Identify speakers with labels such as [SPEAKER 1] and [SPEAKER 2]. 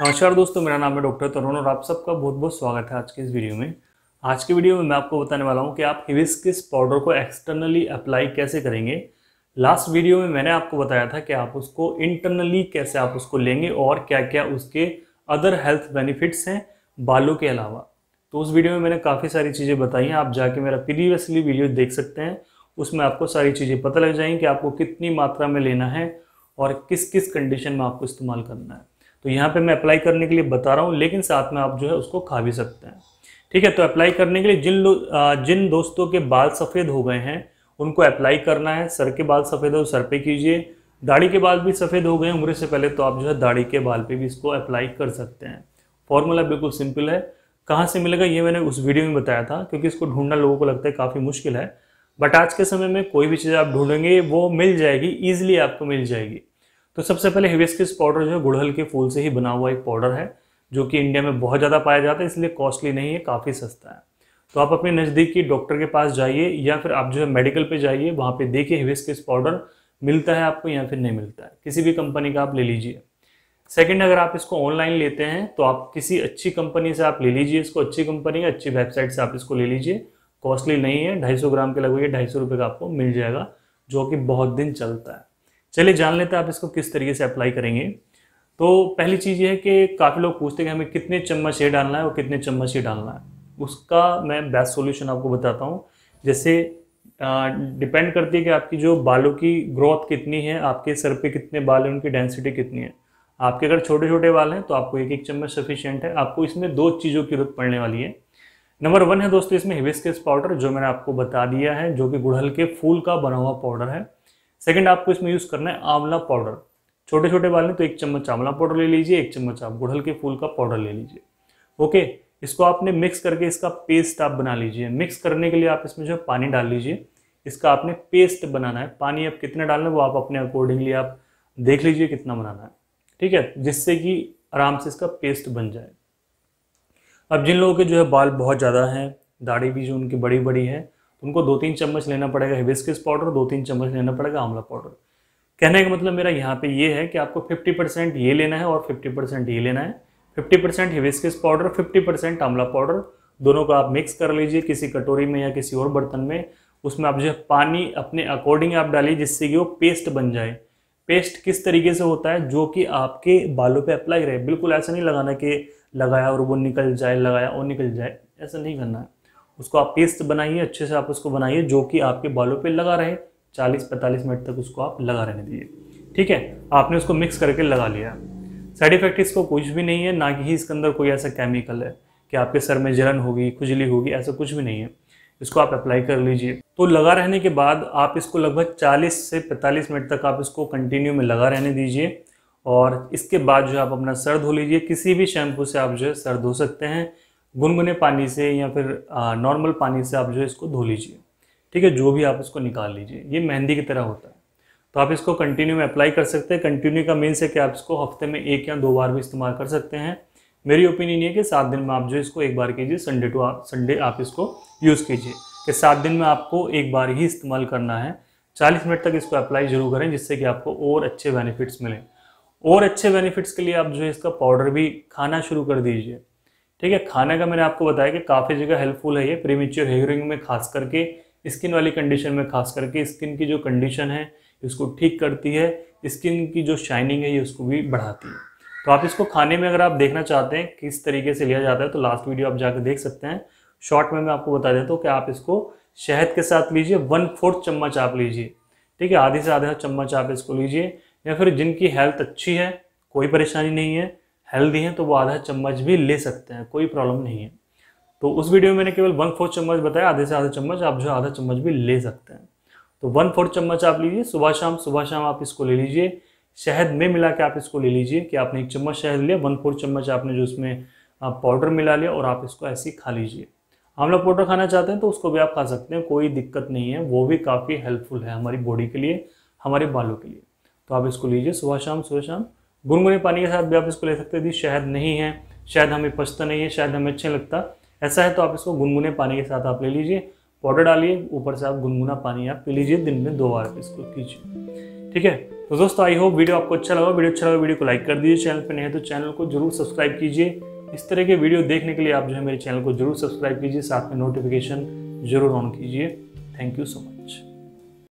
[SPEAKER 1] नमस्कार दोस्तों मेरा नाम है डॉक्टर तरुण और आप सबका बहुत बहुत स्वागत है आज के इस वीडियो में आज के वीडियो में मैं आपको बताने वाला हूँ कि आप हिविस्किस पाउडर को एक्सटर्नली अप्लाई कैसे करेंगे लास्ट वीडियो में मैंने आपको बताया था कि आप उसको इंटरनली कैसे आप उसको लेंगे और क्या क्या उसके अदर हेल्थ बेनिफिट्स हैं बालों के अलावा तो उस वीडियो में मैंने काफ़ी सारी चीज़ें बताई हैं आप जाके मेरा प्रीवियसली वीडियो देख सकते हैं उसमें आपको सारी चीज़ें पता लग जाएंगी कि आपको कितनी मात्रा में लेना है और किस किस कंडीशन में आपको इस्तेमाल करना है तो यहाँ पे मैं अप्लाई करने के लिए बता रहा हूँ लेकिन साथ में आप जो है उसको खा भी सकते हैं ठीक है तो अप्लाई करने के लिए जिन लोग जिन दोस्तों के बाल सफ़ेद हो गए हैं उनको अप्लाई करना है सर के बाल सफ़ेद हो सर पे कीजिए दाढ़ी के बाल भी सफ़ेद हो गए उम्र से पहले तो आप जो है दाढ़ी के बाल पे भी इसको अप्लाई कर सकते हैं फॉर्मूला बिल्कुल सिंपल है कहाँ से मिलेगा ये मैंने उस वीडियो में बताया था क्योंकि इसको ढूंढना लोगों को लगता है काफ़ी मुश्किल है बट आज के समय में कोई भी चीज़ आप ढूंढेंगे वो मिल जाएगी ईजिली आपको मिल जाएगी तो सबसे पहले हिबिस्किस पाउडर जो है गुड़हल के फूल से ही बना हुआ एक पाउडर है जो कि इंडिया में बहुत ज़्यादा पाया जाता है इसलिए कॉस्टली नहीं है काफ़ी सस्ता है तो आप अपने नज़दीकी डॉक्टर के पास जाइए या फिर आप जो है मेडिकल पे जाइए वहाँ पे देखिए हिबिस्किस पाउडर मिलता है आपको या फिर नहीं मिलता है किसी भी कंपनी का आप ले लीजिए सेकेंड अगर आप इसको ऑनलाइन लेते हैं तो आप किसी अच्छी कंपनी से आप ले लीजिए इसको अच्छी कंपनी या अच्छी वेबसाइट से आप इसको ले लीजिए कॉस्टली नहीं है ढाई सौ ग्राम के लगभग ढाई सौ रुपये का आपको मिल जाएगा जो कि बहुत दिन चलता है चलिए जान लेते हैं आप इसको किस तरीके से अप्लाई करेंगे तो पहली चीज़ ये है कि काफ़ी लोग पूछते हैं कि हमें कितने चम्मच ये डालना है और कितने चम्मच ये डालना है उसका मैं बेस्ट सोल्यूशन आपको बताता हूँ जैसे डिपेंड करती है कि आपकी जो बालों की ग्रोथ कितनी है आपके सर पे कितने बाल हैं उनकी डेंसिटी कितनी है आपके अगर छोटे छोटे बाल हैं तो आपको एक एक चम्मच सफिशियंट है आपको इसमें दो चीज़ों की जरूरत पड़ने वाली है नंबर वन है दोस्तों इसमें हिबिस्कस पाउडर जो मैंने आपको बता दिया है जो कि गुड़हल के फूल का बना हुआ पाउडर है सेकंड आपको इसमें यूज़ करना है आंवला पाउडर छोटे छोटे हैं तो एक चम्मच आंवला पाउडर ले लीजिए एक चम्मच आप गुड़हल के फूल का पाउडर ले लीजिए ओके इसको आपने मिक्स करके इसका पेस्ट आप बना लीजिए मिक्स करने के लिए आप इसमें जो है पानी डाल लीजिए इसका आपने पेस्ट बनाना है पानी आप कितना डालना है वो आप अपने अकॉर्डिंगली आप देख लीजिए कितना बनाना है ठीक है जिससे कि आराम से इसका पेस्ट बन जाए अब जिन लोगों के जो है बाल बहुत ज़्यादा हैं दाढ़ी भी जो उनकी बड़ी बड़ी है उनको दो तीन चम्मच लेना पड़ेगा हिबिस्किस पाउडर दो तीन चम्मच लेना पड़ेगा आंवला पाउडर कहने का मतलब मेरा यहाँ पे ये है कि आपको 50 परसेंट ये लेना है और 50 परसेंट ये लेना है 50 percent hibiscus powder 50 percent amla powder दोनों को आप मिक्स कर लीजिए किसी कटोरी में या किसी और बर्तन में उसमें आप जो है पानी अपने अकॉर्डिंग आप डालिए जिससे कि वो पेस्ट बन जाए पेस्ट किस तरीके से होता है जो कि आपके बालों पर अप्लाई रहे बिल्कुल ऐसा नहीं लगाना कि लगाया और वो निकल जाए लगाया और निकल जाए ऐसा नहीं करना है उसको आप पेस्ट बनाइए अच्छे से आप उसको बनाइए जो कि आपके बालों पे लगा रहे 40-45 मिनट तक उसको आप लगा रहने दीजिए ठीक है आपने उसको मिक्स करके लगा लिया साइड इफेक्ट इसको कुछ भी नहीं है ना ही इसके अंदर कोई ऐसा केमिकल है कि आपके सर में जलन होगी खुजली होगी ऐसा कुछ भी नहीं है इसको आप अप्लाई कर लीजिए तो लगा रहने के बाद आप इसको लगभग 40 से 45 मिनट तक आप इसको कंटिन्यू में लगा रहने दीजिए और इसके बाद जो आप अपना सर धो लीजिए किसी भी शैम्पू से आप जो है सर धो सकते हैं गुनगुने पानी से या फिर नॉर्मल पानी से आप जो है इसको धो लीजिए ठीक है जो भी आप इसको निकाल लीजिए ये मेहंदी की तरह होता है तो आप इसको कंटिन्यू में अप्लाई कर सकते हैं कंटिन्यू का मीन्स है कि आप इसको हफ्ते में एक या दो बार भी इस्तेमाल कर सकते हैं मेरी ओपिनियन ये कि सात दिन में आप जो इसको एक बार कीजिए संडे टू आप संडे आप इसको यूज़ कीजिए कि सात दिन में आपको एक बार ही इस्तेमाल करना है चालीस मिनट तक इसको अप्लाई जरूर करें जिससे कि आपको और अच्छे बेनिफिट्स मिलें और अच्छे बेनिफिट्स के लिए आप जो है इसका पाउडर भी खाना शुरू कर दीजिए ठीक है खाने का मैंने आपको बताया कि काफ़ी जगह हेल्पफुल है ये प्रीमेच्योर हेयरिंग में खास करके स्किन वाली कंडीशन में खास करके स्किन की जो कंडीशन है इसको ठीक करती है स्किन की जो शाइनिंग है ये उसको भी बढ़ाती है तो आप इसको खाने में अगर आप देखना चाहते हैं किस तरीके से लिया जाता है तो लास्ट वीडियो आप जाकर देख सकते हैं शॉर्ट में मैं आपको बता देता हूँ कि आप इसको शहद के साथ लीजिए वन फोर्थ चम्मच आप लीजिए ठीक है आधे से आधा चम्मच आप इसको लीजिए या फिर जिनकी हेल्थ अच्छी है कोई परेशानी नहीं है हेल्दी हैं तो वो आधा चम्मच भी ले सकते हैं कोई प्रॉब्लम नहीं है तो उस वीडियो में मैंने केवल वन फोर्थ चम्मच बताया आधे से आधा चम्मच आप जो आधा चम्मच भी ले सकते हैं तो वन फोर्थ चम्मच आप लीजिए सुबह शाम सुबह शाम आप इसको ले लीजिए शहद में मिला के आप इसको ले लीजिए कि आपने एक चम्मच शहद लिया वन फोर्थ चम्मच आपने जो उसमें पाउडर मिला लिया और आप इसको ऐसे ही खा लीजिए आंवला पाउडर खाना चाहते हैं तो उसको भी आप खा सकते हैं कोई दिक्कत नहीं है वो भी काफ़ी हेल्पफुल है हमारी बॉडी के लिए हमारे बालों के लिए तो आप इसको लीजिए सुबह शाम सुबह शाम गुनगुने पानी के साथ भी आप इसको ले सकते यदि शहद नहीं है शायद हमें पछता नहीं है शायद हमें अच्छा लगता ऐसा है तो आप इसको गुनगुने पानी के साथ आप ले लीजिए पाउडर डालिए ऊपर से आप गुनगुना पानी आप पी लीजिए दिन में दो बार इसको कीजिए ठीक है तो दोस्तों आई होप वीडियो आपको अच्छा लगा वीडियो अच्छा लगा वीडियो को लाइक कर दीजिए चैनल पर नहीं है तो चैनल को जरूर सब्सक्राइब कीजिए इस तरह के वीडियो देखने के लिए आप जो है मेरे चैनल को जरूर सब्सक्राइब कीजिए साथ में नोटिफिकेशन जरूर ऑन कीजिए थैंक यू सो मच